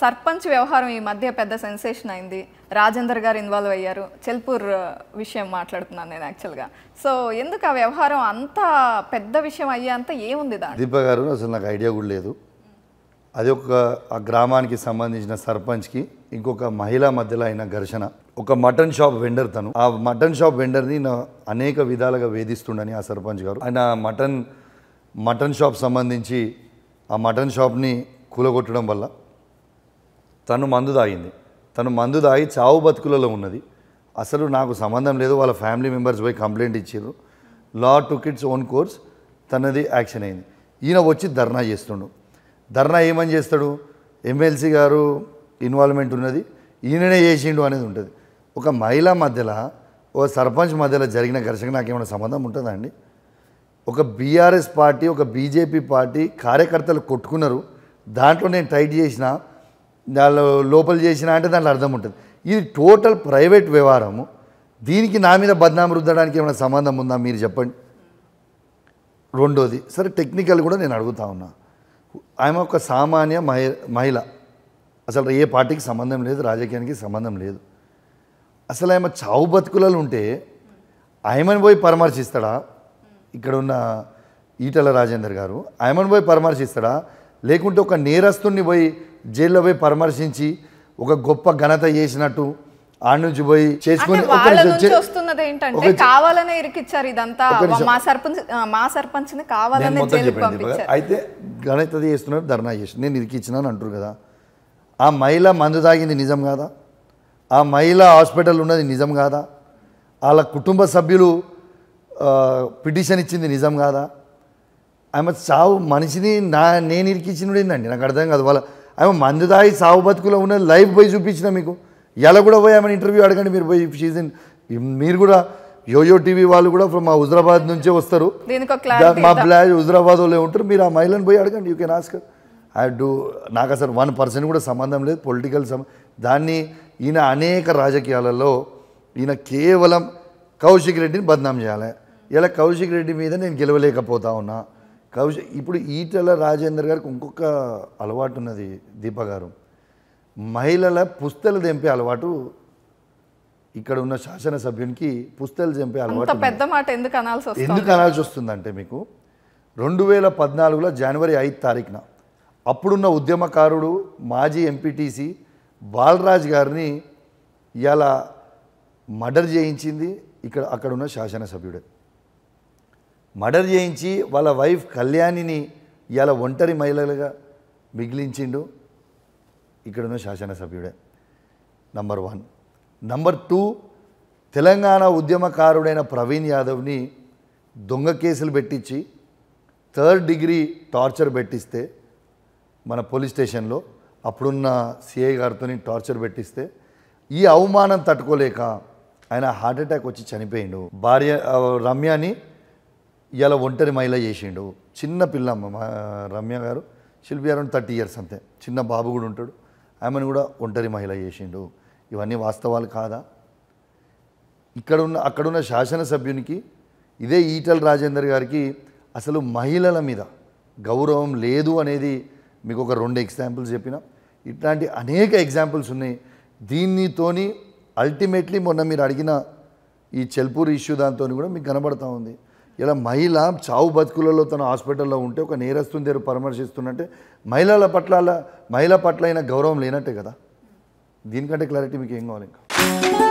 సర్పంచ్ వ్యవహారం ఈ మధ్య పెద్ద సెన్సేషన్ అయింది రాజేందర్ గారు ఇన్వాల్వ్ అయ్యారు చెల్పూర్ విషయం మాట్లాడుతున్నాను నేను యాక్చువల్గా సో ఎందుకు ఆ వ్యవహారం అంత పెద్ద విషయం అయ్యే అంత ఏముంది దాని దీప గారు అసలు నాకు ఐడియా కూడా లేదు అది ఒక ఆ గ్రామానికి సంబంధించిన సర్పంచ్కి ఇంకొక మహిళ మధ్యలో అయిన ఘర్షణ ఒక మటన్ షాప్ వెండర్ తను ఆ మటన్ షాప్ వెండర్ని అనేక విధాలుగా వేధిస్తుండని ఆ సర్పంచ్ గారు ఆయన మటన్ మటన్ షాప్ సంబంధించి ఆ మటన్ షాప్ని కూలగొట్టడం వల్ల తను మందు తాగింది తను మందు తాగి చావు బతుకులలో ఉన్నది అసలు నాకు సంబంధం లేదు వాళ్ళ ఫ్యామిలీ మెంబర్స్ పోయి కంప్లైంట్ ఇచ్చారు లా టు కిడ్స్ ఓన్ కోర్స్ తనది యాక్షన్ అయింది ఈయన వచ్చి ధర్నా చేస్తుండు ధర్నా ఏమని చేస్తాడు ఎమ్మెల్సీ గారు ఇన్వాల్వ్మెంట్ ఉన్నది ఈయననే చేసిండు అనేది ఉంటుంది ఒక మహిళ మధ్యలో ఒక సర్పంచ్ మధ్యలో జరిగిన ఘర్షణ నాకేమైనా సంబంధం ఉంటుందా అండి ఒక బీఆర్ఎస్ పార్టీ ఒక బీజేపీ పార్టీ కార్యకర్తలు కొట్టుకున్నారు దాంట్లో నేను టైట్ చేసిన దానిలో లోపల చేసినా అంటే దాంట్లో అర్థం ఉంటుంది ఇది టోటల్ ప్రైవేట్ వ్యవహారము దీనికి నా మీద బద్నాం రుద్దడానికి ఏమైనా సంబంధం ఉందా మీరు చెప్పండి రెండోది సరే టెక్నికల్ కూడా నేను అడుగుతా ఉన్నా ఆమె ఒక సామాన్య మహి మహిళ అసలు ఏ పార్టీకి సంబంధం లేదు రాజకీయానికి సంబంధం లేదు అసలు ఆమె చావు బతుకులలో ఉంటే ఆయమని పోయి పరామర్శిస్తాడా ఇక్కడ ఉన్న ఈటల రాజేందర్ గారు ఆయమని పోయి పరామర్శిస్తాడా లేకుంటే ఒక నేరస్తుని పోయి జైల్లో పోయి పరామర్శించి ఒక గొప్ప ఘనత చేసినట్టు ఆనుంచి పోయి చేసుకుని వస్తున్నది ఏంటంటే కావాలనే ఇరికిచ్చారు ఇదంతా మా సర్పంచ్ మా సర్పంచ్ అయితే ఘనత చేస్తున్నారు ధర్నా చేసి నేను ఇరికిచ్చినాను అంటారు కదా ఆ మహిళ మందు తాగింది నిజం కాదా ఆ మహిళ హాస్పిటల్ ఉన్నది నిజం కాదా వాళ్ళ కుటుంబ సభ్యులు పిటిషన్ ఇచ్చింది నిజం కాదా ఆమె చావు మనిషిని నా నేను ఇరికిచ్చినడేందండి నాకు అర్థం కాదు వాళ్ళ ఆమె మందు తాగి సాగు బతుకులో ఉన్న లైవ్ పోయి చూపించిన మీకు ఎలా కూడా పోయి ఆమెను ఇంటర్వ్యూ అడగండి మీరు పోయి సీజన్ మీరు కూడా యోయో టీవీ వాళ్ళు కూడా ఫ్రమ్ మా హుజరాబాద్ నుంచే వస్తారు మా బ్లాజ్ హుజరాబాద్ వాళ్ళే ఉంటారు మీరు ఆ మహిళను పోయి అడగండి you can ask I do నాకు అసలు వన్ పర్సెంట్ కూడా సంబంధం లేదు పొలిటికల్ సం దాన్ని ఈయన అనేక రాజకీయాలలో ఈయన కేవలం కౌశిక్ రెడ్డిని బద్నాం చేయాలి ఇలా కౌశిక్ రెడ్డి మీద నేను గెలవలేకపోతా ఉన్నా కౌశ ఇప్పుడు ఈటల రాజేందర్ గారికి ఇంకొక అలవాటు ఉన్నది దీపగారు గారు మహిళల పుస్తలు దింపే అలవాటు ఇక్కడ ఉన్న శాసనసభ్యునికి పుస్తలు దింపే అలవాటు పెద్ద మాట ఎందుకు అనాల్సి వస్తుంది ఎందుకు అనాల్సి వస్తుందంటే మీకు రెండు వేల పద్నాలుగులో జనవరి ఐదు తారీఖున అప్పుడున్న ఉద్యమకారుడు మాజీ ఎంపీటీసీ బాలరాజ్ గారిని ఇలా మర్డర్ చేయించింది ఇక్కడ అక్కడున్న శాసనసభ్యుడే మర్డర్ చేయించి వాళ్ళ వైఫ్ కళ్యాణిని ఇలా ఒంటరి మహిళలుగా మిగిలించిండు ఇక్కడున్న శాసనసభ్యుడే number one number two Telangana ఉద్యమకారుడైన ప్రవీణ్ యాదవ్ని దొంగ కేసులు పెట్టించి థర్డ్ డిగ్రీ టార్చర్ పెట్టిస్తే మన పోలీస్ స్టేషన్లో అప్పుడున్న సిఐ గారితో టార్చర్ పెట్టిస్తే ఈ అవమానం తట్టుకోలేక ఆయన హార్ట్అటాక్ వచ్చి చనిపోయిండు భార్య రమ్యని ఇలా ఒంటరి మహిళ చేసిండు చిన్న పిల్ల మా రమ్య గారు శిల్పి అరౌండ్ థర్టీ ఇయర్స్ అంతే చిన్న బాబు కూడా ఉంటాడు ఆమెను కూడా ఒంటరి మహిళ చేసిండు ఇవన్నీ వాస్తవాలు కాదా ఇక్కడున్న అక్కడున్న శాసనసభ్యునికి ఇదే ఈటల రాజేందర్ గారికి అసలు మహిళల మీద గౌరవం లేదు అనేది మీకు ఒక రెండు ఎగ్జాంపుల్స్ చెప్పిన ఇట్లాంటి అనేక ఎగ్జాంపుల్స్ ఉన్నాయి దీనితోని అల్టిమేట్లీ మొన్న మీరు అడిగిన ఈ చెల్పూర్ ఇష్యూ దాంతో కూడా మీకు కనబడతా ఉంది ఇలా మహిళ చావు బతుకులలో తన హాస్పిటల్లో ఉంటే ఒక నేరస్తుని దగ్గర పరామర్శిస్తున్నట్టే మహిళల పట్ల మహిళ పట్ల అయినా గౌరవం లేనట్టే కదా దీనికంటే క్లారిటీ మీకు ఏం కావాలి ఇంకా